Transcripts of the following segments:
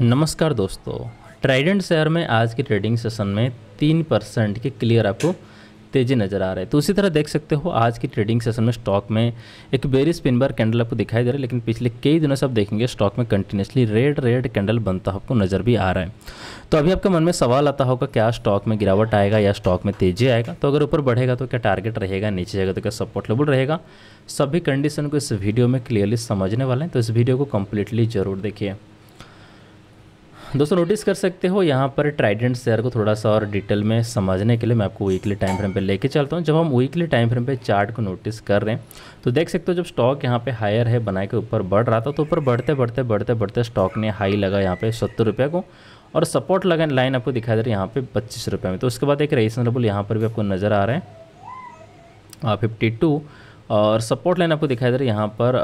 नमस्कार दोस्तों Trident share में आज के ट्रेडिंग सेशन में तीन परसेंट के क्लियर आपको तेज़ी नज़र आ रही है तो उसी तरह देख सकते हो आज की ट्रेडिंग सेशन में स्टॉक में एक बेरिस पिन बार कैंडल आपको दिखाई दे रहा है लेकिन पिछले कई दिनों से आप देखेंगे स्टॉक में कंटिन्यूसली रेड रेड कैंडल बनता आपको नज़र भी आ रहा है तो अभी आपके मन में सवाल आता होगा क्या स्टॉक में गिरावट आएगा या स्टॉक में तेज़ी आएगा तो अगर ऊपर बढ़ेगा तो क्या टारगेट रहेगा नीचे जाएगा तो क्या सपोर्ट लेवल रहेगा सभी कंडीशन को इस वीडियो में क्लियरली समझने वाले हैं तो इस वीडियो को कम्प्लीटली जरूर देखिए दोस्तों नोटिस कर सकते हो यहाँ पर ट्राइडेंट शेयर को थोड़ा सा और डिटेल में समझने के लिए मैं आपको वीकली टाइम फ्रेम पे लेके चलता हूँ जब हम वीकली टाइम फ्रेम पे चार्ट को नोटिस कर रहे हैं तो देख सकते हो जब स्टॉक यहाँ पे हायर है बना के ऊपर बढ़ रहा था तो ऊपर बढ़ते बढ़ते बढ़ते बढ़ते स्टॉक ने हाई लगा यहाँ पे सत्तर रुपये को और सपोर्ट लगा लाइन आपको दिखाई दे रही है यहाँ पे पच्चीस रुपये में तो उसके बाद एक रेसनेबल यहाँ पर भी आपको नज़र आ रहा है फिफ्टी टू और सपोर्ट लाइन आपको दिखाई दे रहा है यहाँ पर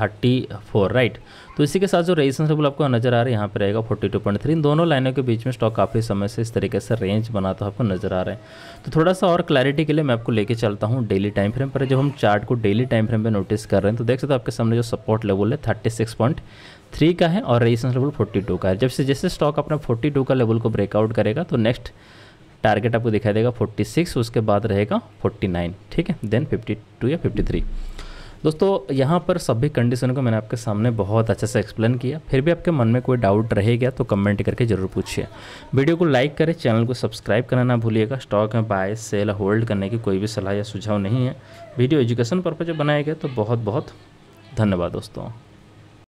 थर्टी फोर राइट तो इसी के साथ जो रेजिस्टेंस लेवल आपको नजर आ रहा है यहाँ पर रहेगा फोर्टी टू पॉइंट थ्री इन दोनों लाइनों के बीच में स्टॉक काफ़ी समय से इस तरीके से रेंज बनाता तो आपको नजर आ रहा है तो थोड़ा सा और क्लैरिटी के लिए मैं आपको लेके चलता हूँ डेली टाइम फ्रेम पर जब हम चार्ट को डेली टाइम फ्रेम पर नोटिस कर रहे हैं तो देख सकते हो आपके सामने जो सपोर्ट लेवल है थर्टी सिक्स पॉइंट थ्री का है और रेजिस्टेंस लेवल फोर्टी टू का है जब से जैसे स्टॉक अपना फोर्टी टू का लेवल को ब्रेकआउट करेगा तो नेक्स्ट टारगेट आपको दिखाई देगा 46 उसके बाद रहेगा 49 ठीक है देन 52 या 53 दोस्तों यहाँ पर सभी कंडीशन को मैंने आपके सामने बहुत अच्छे से एक्सप्लेन किया फिर भी आपके मन में कोई डाउट रहेगा तो कमेंट करके ज़रूर पूछिए वीडियो को लाइक करें चैनल को सब्सक्राइब करना ना भूलिएगा स्टॉक में बाय सेल होल्ड करने की कोई भी सलाह या सुझाव नहीं है वीडियो एजुकेशन पर्पज बनाया गया तो बहुत बहुत धन्यवाद दोस्तों